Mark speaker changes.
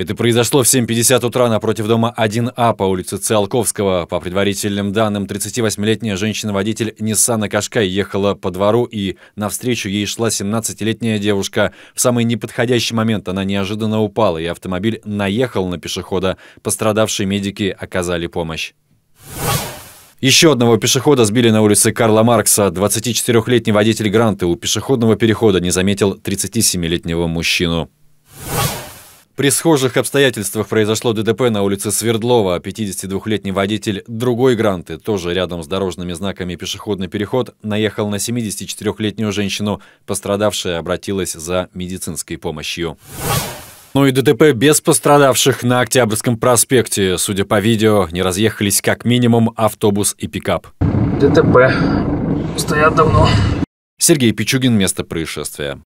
Speaker 1: Это произошло в 7.50 утра напротив дома 1А по улице Циолковского. По предварительным данным, 38-летняя женщина-водитель Ниссана Кашкай ехала по двору, и навстречу ей шла 17-летняя девушка. В самый неподходящий момент она неожиданно упала, и автомобиль наехал на пешехода. Пострадавшие медики оказали помощь. Еще одного пешехода сбили на улице Карла Маркса. 24-летний водитель Гранты у пешеходного перехода не заметил 37-летнего мужчину. При схожих обстоятельствах произошло ДТП на улице Свердлова. 52-летний водитель другой гранты, тоже рядом с дорожными знаками пешеходный переход, наехал на 74-летнюю женщину. Пострадавшая обратилась за медицинской помощью. Ну и ДТП без пострадавших на Октябрьском проспекте. Судя по видео, не разъехались как минимум автобус и пикап. ДТП. Стоят давно. Сергей Пичугин, место происшествия.